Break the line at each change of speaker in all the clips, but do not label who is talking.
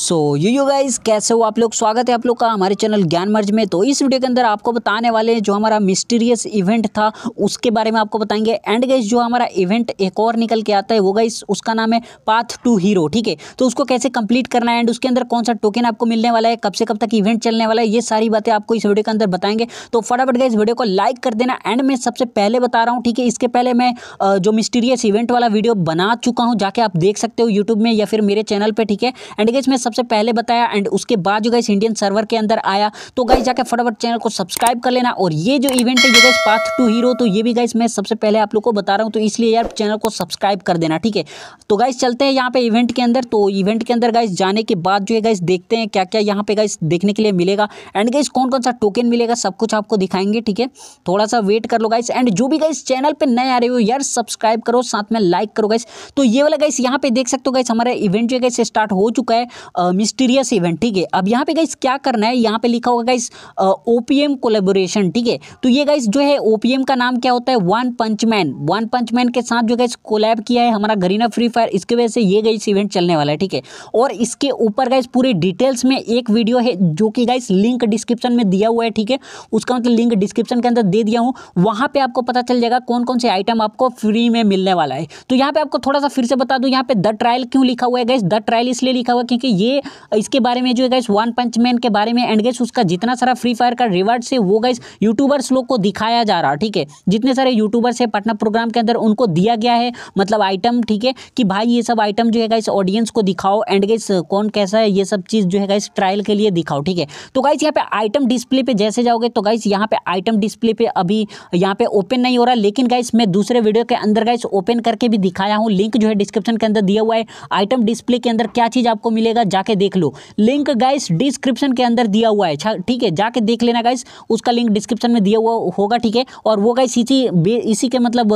so you you guys कैसे हो आप लोग स्वागत है आप लोग का हमारे चैनल ज्ञान मर्ज में तो इस वीडियो के अंदर आपको बताने वाले हैं जो हमारा मिस्टीरियस इवेंट था उसके बारे में आपको बताएंगे एंड गाइज जो हमारा इवेंट एक और निकल के आता है वो गाइज उसका नाम है पाथ टू हीरो ठीक है तो उसको कैसे कंप्लीट करना है एंड उसके अंदर कौन सा टोकन आपको मिलने वाला है कब से कब तक इवेंट चलने वाला है ये सारी बातें आपको इस वीडियो के अंदर बताएंगे तो फटाफट गाइज वीडियो को लाइक कर देना एंड मैं सबसे पहले बता रहा हूँ ठीक है इसके पहले मैं जो मिस्टीरियस इवेंट वाला वीडियो बना चुका हूँ जाके आप देख सकते हो यूट्यूब में या फिर मेरे चैनल पर ठीक है एंड गाइज मैं सबसे पहले बताया एंड उसके बाद जो गाइस इंडियन सर्वर के अंदर आया तो गाइस जाकर फटाफट चैनल को सब्सक्राइब कर लेना और ये जो इवेंट है ये गाइस पाथ टू हीरो तो ये भी गाइस मैं सबसे पहले आप लोग को बता रहा हूँ तो इसलिए यार चैनल को सब्सक्राइब कर देना ठीक है तो गाइस चलते हैं यहाँ पे इवेंट के अंदर तो इवेंट के अंदर गाइस जाने के बाद जो है गाइस देखते हैं क्या क्या यहाँ पे गाइस देखने के लिए मिलेगा एंड गाइस कौन कौन सा टोकन मिलेगा सब कुछ आपको दिखाएंगे ठीक है थोड़ा सा वेट कर लो गाइस एंड जो भी गाइस चैनल पर नए आ रहे हो यार सब्सक्राइब करो साथ में लाइक करो गाइस तो ये वाला गाइस यहाँ पे देख सकते हो गाइस हमारा इवेंट जो है गाइस स्टार्ट हो चुका है मिस्टीरियस इवेंट ठीक है अब यहाँ पे गाइस क्या करना है यहाँ पे लिखा होगा guys O P M collaboration ठीक है तो ये गाइस जो है ओ पी एम का नाम क्या होता है वन पंचमैन वन पंचमैन के साथ जो गाइस कोलैब किया है हमारा गरीना फ्री फायर इसके वजह से ये गाइस इवेंट चलने वाला है ठीक है और इसके ऊपर गाइस पूरे डिटेल्स में एक वीडियो है जो कि गाइस लिंक डिस्क्रिप्शन में दिया हुआ है ठीक है उसका मतलब लिंक डिस्क्रिप्शन के अंदर दे दिया हूँ वहाँ पे आपको पता चल जाएगा कौन कौन से आइटम आपको फ्री में मिलने वाला है तो यहाँ पर आपको थोड़ा सा फिर से बता दूँ यहाँ पे द ट्रायल क्यों लिखा हुआ है गाइस द ट्रायल इसलिए लिखा हुआ क्योंकि ये इसके बारे में जो है गाइस वन पंच मैन के बारे में एंड गाइस उसका जितना सारा फ्री फायर का रिवार्ड से वो गाइस यूट्यूबर्स लोग को दिखाया जा रहा ठीक है जितने सारे यूट्यूबर्स है पटना प्रोग्राम के अंदर उनको दिया गया है मतलब आइटम ठीक है कि भाई ये सब आइटम जो है गाइस ऑडियंस को दिखाओ एंड गाइस कौन कैसा है ये सब चीज़ जो है गाइस ट्रायल के लिए दिखाओ ठीक है तो गाइस यहाँ पे आइटम डिस्प्ले पे जैसे जाओगे तो गाइस यहाँ पे आइटम डिस्प्ले पे अभी यहाँ पे ओपन नहीं हो रहा लेकिन गाइस मैं दूसरे वीडियो के अंदर गाइस ओपन करके भी दिखाया हूँ लिंक जो है डिस्क्रिप्शन के अंदर दिया हुआ है आइटम डिस्प्ले के अंदर क्या चीज़ आपको मिलेगा जाके देख लो लिंक गाइस डिस्क्रिप्शन के अंदर दिया हुआ है ठीक है जाके देख लेना गाइस उसका लिंक डिस्क्रिप्शन में दिया हुआ होगा ठीक है और वो गाइस इसी इसी के मतलब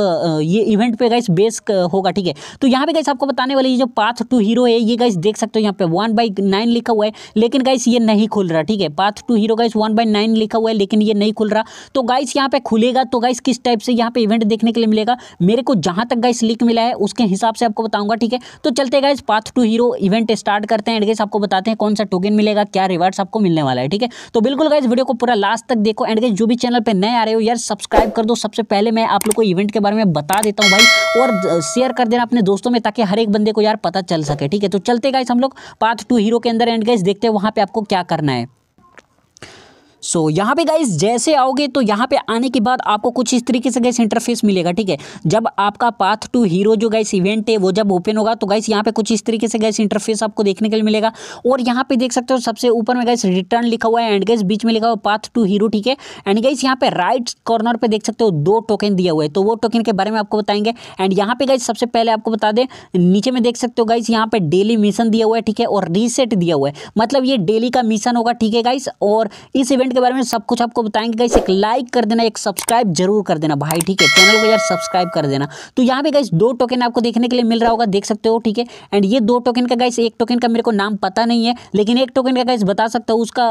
ये इवेंट पे गाइस बेस होगा ठीक है तो यहाँ पे गाइस आपको बताने वाली जो पाथ टू हीरो है ये गाइस देख सकते हो यहाँ पे वन बाई नाइन लिखा हुआ है लेकिन गाइस ये नहीं खुल रहा ठीक है path to hero guys one by nine लिखा हुआ है लेकिन ये नहीं खुल रहा तो गाइस यहाँ पे खुलेगा तो गाइस किस टाइप से यहाँ पे इवेंट देखने के लिए मिलेगा मेरे को जहां तक गाइस लिंक मिला है उसके हिसाब से आपको बताऊंगा ठीक है तो चलते guys path to hero event start करते हैं गाइज आपको बताते हैं कौन सा टोकन मिलेगा क्या रिवार्ड्स आपको मिलने वाला है ठीक है तो बिल्कुल गाइज वीडियो को पूरा लास्ट तक देखो एंड गाइज जो भी चैनल पर नए आ रहे हो यार सब्सक्राइब कर दो सबसे पहले मैं आप लोग को इवेंट के बारे में बता देता हूँ भाई और शेयर कर देना अपने दोस्तों में ताकि हर एक बंदे को यार पता चल सके ठीक है तो चलते गाइस हम लोग पाथ टू हीरो के अंदर एंड गाइस देखते हैं वहां पे आपको क्या करना है सो so, यहाँ पे गाइज जैसे आओगे तो यहाँ पे आने के बाद आपको कुछ इस तरीके से गैस इंटरफेस मिलेगा ठीक है जब आपका पाथ टू हीरो जो गाइस इवेंट है वो जब ओपन होगा तो गाइस यहाँ पे कुछ इस तरीके से गैस इंटरफेस आपको देखने के लिए मिलेगा और यहाँ पे देख सकते हो सबसे ऊपर में गैस रिटर्न लिखा हुआ है एंड गाइस बीच में लिखा हुआ पाथ टू हीरो ठीक है एंड गाइस यहाँ पे राइट कॉर्नर पर देख सकते हो दो टोकन दिया हुआ है तो वो टोकन के बारे में आपको बताएंगे एंड यहाँ पे गाइस सबसे पहले आपको बता दें नीचे में देख सकते हो गाइस यहाँ पे डेली मिशन दिया हुआ है ठीक है और रीसेट दिया हुआ है मतलब ये डेली का मिशन होगा ठीक है गाइस और इस इवेंट के बारे में सब कुछ आपको बताएंगे गाइस एक लाइक कर देना एक सब्सक्राइब जरूर कर देना भाई ठीक है चैनल को यार सब्सक्राइब कर देना तो यहाँ पे गाइस दो टोकन आपको देखने के लिए मिल रहा होगा देख सकते हो ठीक है एंड ये दो टोकन का गाइस एक टोकन का मेरे को नाम पता नहीं है लेकिन एक टोकन का गाइस बता सकता हूँ उसका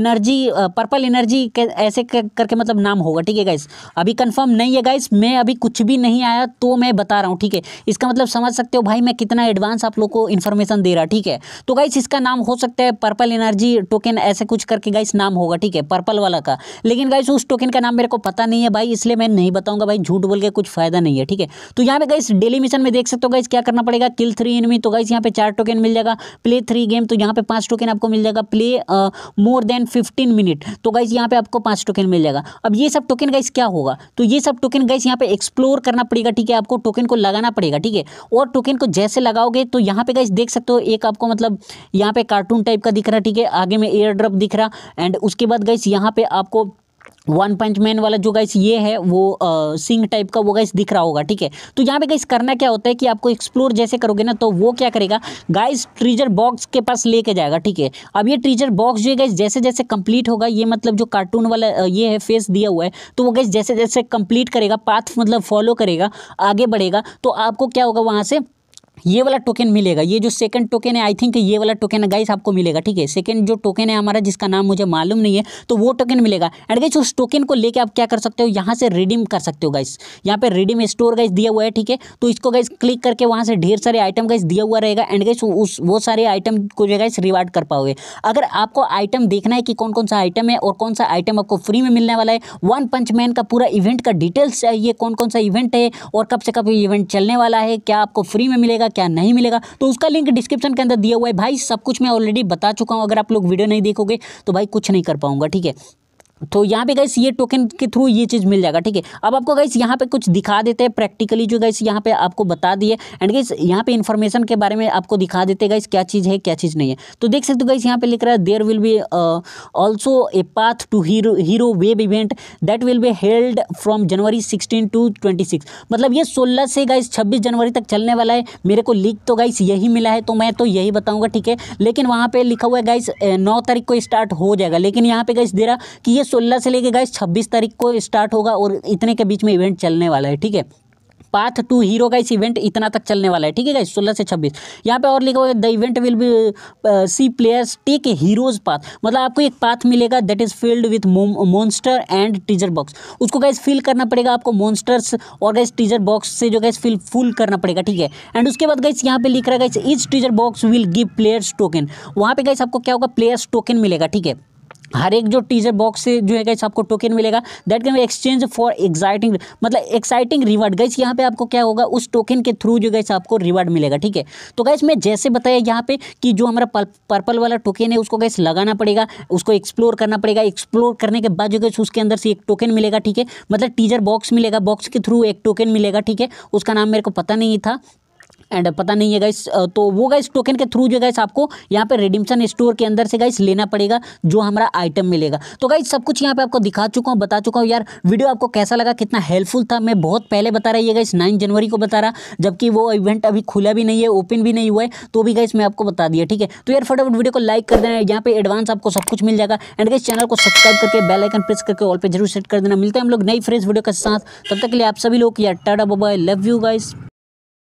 एनर्जी पर्पल एनर्जी ऐसे करके मतलब नाम होगा ठीक है गाइस अभी कन्फर्म नहीं है गाइस मैं अभी कुछ भी नहीं आया तो मैं बता रहा हूँ ठीक है इसका मतलब समझ सकते हो भाई मैं कितना एडवांस आप लोग को इन्फॉर्मेशन दे रहा ठीक है तो गाइस इसका नाम हो सकता है पर्पल एनर्जी टोकन ऐसे कुछ करके गाइस नाम नाम होगा ठीक है पर्पल वाला का लेकिन गाइस उस टोकन का नाम मेरे को पता नहीं है भाई इसलिए मैं नहीं बताऊंगा भाई झूठ बोल के कुछ फायदा नहीं है ठीक है तो यहाँ पे गाइस डेली मिशन में देख सकते हो गाइस क्या करना पड़ेगा किल थ्री इनमी तो गाइस यहाँ पे चार टोकन मिल जाएगा प्ले थ्री गेम तो यहाँ पे पांच टोकन आपको मिल जाएगा play more than fifteen minute तो गाइस यहाँ पे आपको पांच टोकन मिल जाएगा अब ये सब टोकन गाइस क्या होगा तो ये सब टोकन गाइस यहाँ पे एक्सप्लोर करना पड़ेगा ठीक है आपको टोकन को लगाना पड़ेगा ठीक है और टोकन को जैसे लगाओगे तो यहाँ पे गाइस देख सकते हो एक आपको मतलब यहाँ पे कार्टून टाइप का दिख रहा ठीक है आगे में एयर ड्रॉप दिख रहा एंड उसके बाद गैस यहाँ पे आपको वन पंच मैन वाला जो गाइस ये है वो सिंग टाइप का वो गाइस दिख रहा होगा ठीक है तो यहाँ पे गाइस करना क्या होता है कि आपको एक्सप्लोर जैसे करोगे ना तो वो क्या करेगा गाइस ट्रीजर बॉक्स के पास लेके जाएगा ठीक है अब ये ट्रीजर बॉक्स जो है गाइस जैसे जैसे कंप्लीट होगा ये मतलब जो कार्टून वाला ये है फेस दिया हुआ है तो वो गाइस जैसे जैसे कंप्लीट करेगा पाथ मतलब फॉलो करेगा आगे बढ़ेगा तो आपको क्या होगा वहाँ से ये वाला टोकन मिलेगा ये जो सेकंड टोकन है आई थिंक ये वाला टोकन है गाइस आपको मिलेगा ठीक है सेकंड जो टोकन है हमारा जिसका नाम मुझे मालूम नहीं है तो वो टोकन मिलेगा एंड गाइस उस टोकन को लेके आप क्या कर सकते हो यहाँ से रिडीम कर सकते हो गाइस यहाँ पे रिडीम स्टोर गाइस दिया हुआ है ठीक है तो इसको गाइस क्लिक करके वहाँ से ढेर सारे आइटम गाइस दिया हुआ रहेगा एंड गाइस उस वो सारे आइटम को जो गाइस रिवार्ड कर पाओगे अगर आपको आइटम देखना है कि कौन कौन सा आइटम है और कौन सा आइटम आपको फ्री में मिलने वाला है वन पंच मैन का पूरा इवेंट का डिटेल्स चाहिए कौन कौन सा इवेंट है और कब से कब इवेंट चलने वाला है क्या आपको फ्री में मिलेगा मिलेगा क्या नहीं मिलेगा तो उसका लिंक डिस्क्रिप्शन के अंदर दिया हुआ है भाई सब कुछ मैं ऑलरेडी बता चुका हूँ अगर आप लोग वीडियो नहीं देखोगे तो भाई कुछ नहीं कर पाऊंगा ठीक है तो यहाँ पे गैस ये टोकन के थ्रू ये चीज़ मिल जाएगा ठीक है अब आपको गैस यहाँ पे कुछ दिखा देते हैं प्रैक्टिकली जो गैस यहाँ पे आपको बता दिए एंड गैस यहाँ पे इन्फॉर्मेशन के बारे में आपको दिखा देते गैस क्या चीज़ है क्या चीज़ नहीं है तो देख सकते हो गैस यहाँ पे लिख रहा है there will be also a path to hero hero web event that will be held from January sixteen to twenty six मतलब ये सोलह से गैस छब्बीस जनवरी तक चलने वाला है मेरे को लिख तो गैस यही मिला है तो मैं तो यही बताऊँगा ठीक है लेकिन वहाँ पर लिखा हुआ है गैस नौ तारीख को स्टार्ट हो जाएगा लेकिन यहाँ पर गैस दे रहा कि ये ये 16 से लेके गाइस छब्बीस तारीख को स्टार्ट होगा और इतने के बीच में इवेंट चलने वाला है ठीक है पाथ टू हीरो का इस इवेंट इतना तक चलने वाला है ठीक है गाइस सोलह से छब्बीस यहाँ पे और लिखा हुआ है the event will be see players take heroes path मतलब आपको एक पाथ मिलेगा that is filled with monster and treasure box उसको गाइस फिल करना पड़ेगा आपको मोन्स्टर्स और गाइस टीजर बॉक्स से जो गाइस फिल फुल करना पड़ेगा ठीक है एंड उसके बाद गाइस यहाँ पे लिख रहा है guys each teaser box will give players token वहाँ पे गाइस आपको क्या होगा प्लेयर्स टोकन मिलेगा ठीक है हर एक जो टीजर बॉक्स से जो है आपको टोकन मिलेगा that can exchange for exciting मतलब एक्साइटिंग रिवार्ड गाइस यहाँ पे आपको क्या होगा उस टोकन के थ्रू जो गाइस आपको रिवार्ड मिलेगा ठीक है तो गाइस मैं जैसे बताया यहाँ पे कि जो हमारा पर्पल वाला टोकन है उसको गाइस लगाना पड़ेगा उसको एक्सप्लोर करना पड़ेगा एक्सप्लोर करने के बाद जो गाइस उसके अंदर से एक टोकन मिलेगा ठीक है मतलब टीजर बॉक्स मिलेगा बॉक्स के थ्रू एक टोकन मिलेगा ठीक है उसका नाम मेरे को पता नहीं था एंड uh, पता नहीं है गाइस uh, तो वो गाइस टोकन के थ्रू जो गाइस आपको यहाँ पे रिडिम्सन स्टोर के अंदर से गाइस लेना पड़ेगा जो हमारा आइटम मिलेगा तो गाइस सब कुछ यहाँ पे आपको दिखा चुका हूँ बता चुका हूँ यार वीडियो आपको कैसा लगा कितना हेल्पफुल था मैं बहुत पहले बता रहा है गाइस नाइन जनवरी को बता रहा जबकि वो इवेंट अभी खुला भी नहीं है ओपन भी नहीं हुआ है तो भी गाइस मैं आपको बता दिया ठीक है तो यार फटाफट वीडियो को लाइक कर देना यहाँ पे एडवांस आपको सब कुछ मिल जाएगा एंड गाइस चैनल को सब्सक्राइब करके बेल आइकन प्रेस करके ऑल पे जरूर सेट कर देना मिलते हैं हम लोग नई फ्रेश वीडियो के साथ तब तक के लिए आप सभी लोग यार टाटा बाबा लव यू गाइस